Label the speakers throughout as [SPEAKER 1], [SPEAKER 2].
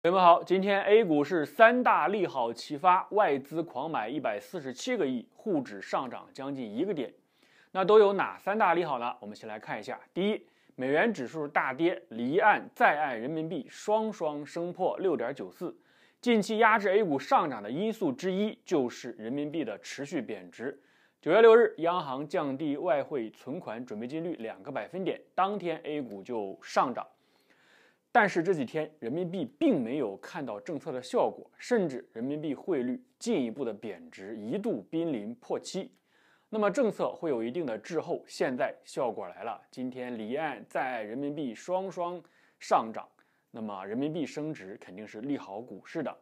[SPEAKER 1] 朋友们好，今天 A 股是三大利好齐发，外资狂买一百四十七个亿，沪指上涨将近一个点。那都有哪三大利好呢？我们先来看一下。第一，美元指数大跌离岸再岸人民币双双升破六点九四。近期压制 A 股上涨的因素之一就是人民币的持续贬值。九月六日，央行降低外汇存款准备金率两个百分点，当天 A 股就上涨。但是这几天人民币并没有看到政策的效果，甚至人民币汇率进一步的贬值，一度濒临破七。那么政策会有一定的滞后，现在效果来了，今天离岸在人民币双双上涨，那么人民币升值肯定是利好股市的。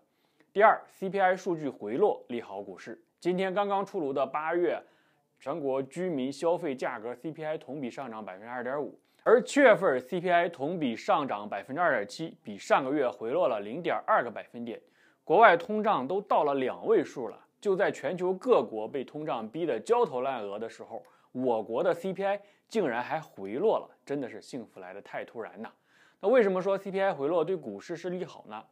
[SPEAKER 1] 第二，CPI 数据回落利好股市。今天刚刚出炉的八月全国居民消费价格 CPI 同比上涨百分之二点五。而七月份 CPI 同比上涨百分之二点七，比上个月回落了零点二个百分点。国外通胀都到了两位数了，就在全球各国被通胀逼得焦头烂额的时候，我国的 CPI 竟然还回落了，真的是幸福来得太突然呐！那为什么说 CPI 回落对股市是利好呢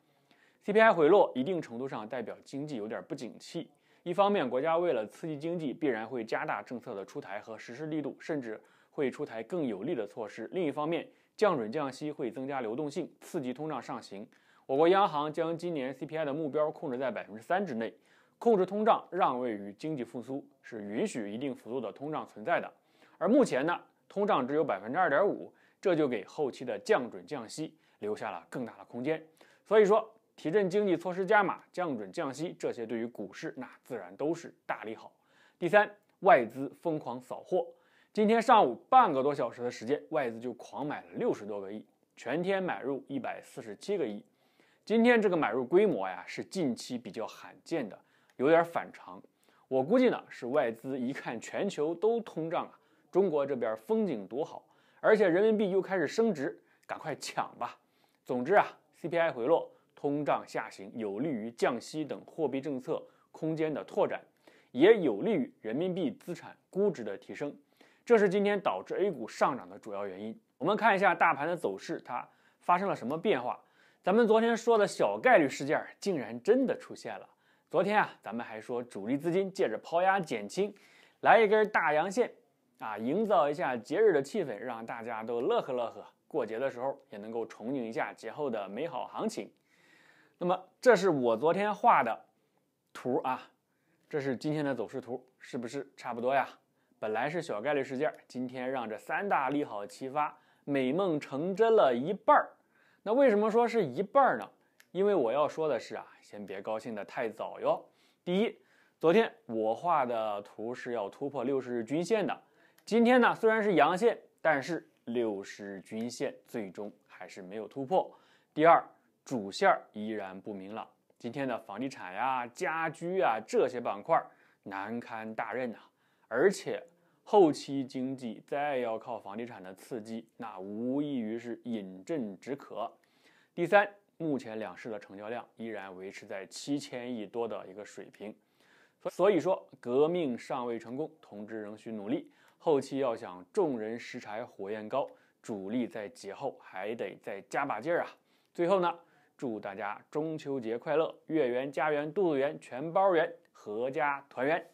[SPEAKER 1] ？CPI 回落一定程度上代表经济有点不景气，一方面国家为了刺激经济必然会加大政策的出台和实施力度，甚至。会出台更有力的措施。另一方面，降准降息会增加流动性，刺激通胀上行。我国央行将今年 CPI 的目标控制在百分之三之内，控制通胀让位于经济复苏，是允许一定幅度的通胀存在的。而目前呢，通胀只有百分之二点五，这就给后期的降准降息留下了更大的空间。所以说，提振经济措施加码，降准降息这些对于股市那自然都是大利好。第三，外资疯狂扫货。今天上午半个多小时的时间，外资就狂买了六十多个亿，全天买入一百四十七个亿。今天这个买入规模呀，是近期比较罕见的，有点反常。我估计呢，是外资一看全球都通胀啊，中国这边风景多好，而且人民币又开始升值，赶快抢吧。总之啊，CPI 回落，通胀下行，有利于降息等货币政策空间的拓展，也有利于人民币资产估值的提升。这是今天导致 A 股上涨的主要原因。我们看一下大盘的走势，它发生了什么变化？咱们昨天说的小概率事件竟然真的出现了。昨天啊，咱们还说主力资金借着抛压减轻，来一根大阳线啊，营造一下节日的气氛，让大家都乐呵乐呵，过节的时候也能够憧憬一下节后的美好行情。那么，这是我昨天画的图啊，这是今天的走势图，是不是差不多呀？本来是小概率事件儿，今天让这三大利好齐发，美梦成真了一半儿。那为什么说是一半儿呢？因为我要说的是啊，先别高兴的太早哟。第一，昨天我画的图是要突破六十日均线的，今天呢虽然是阳线，但是六十日均线最终还是没有突破。第二，主线儿依然不明朗，今天的房地产呀、家居啊这些板块难堪大任呐，而且。后期经济再要靠房地产的刺激，那无异于是饮鸩止渴。第三，目前两市的成交量依然维持在七千亿多的一个水平，所以说革命尚未成功，同志仍需努力。后期要想众人拾柴火焰高，主力在节后还得再加把劲儿啊！最后呢，祝大家中秋节快乐，月圆家圆，肚子圆，全包圆，阖家团圆。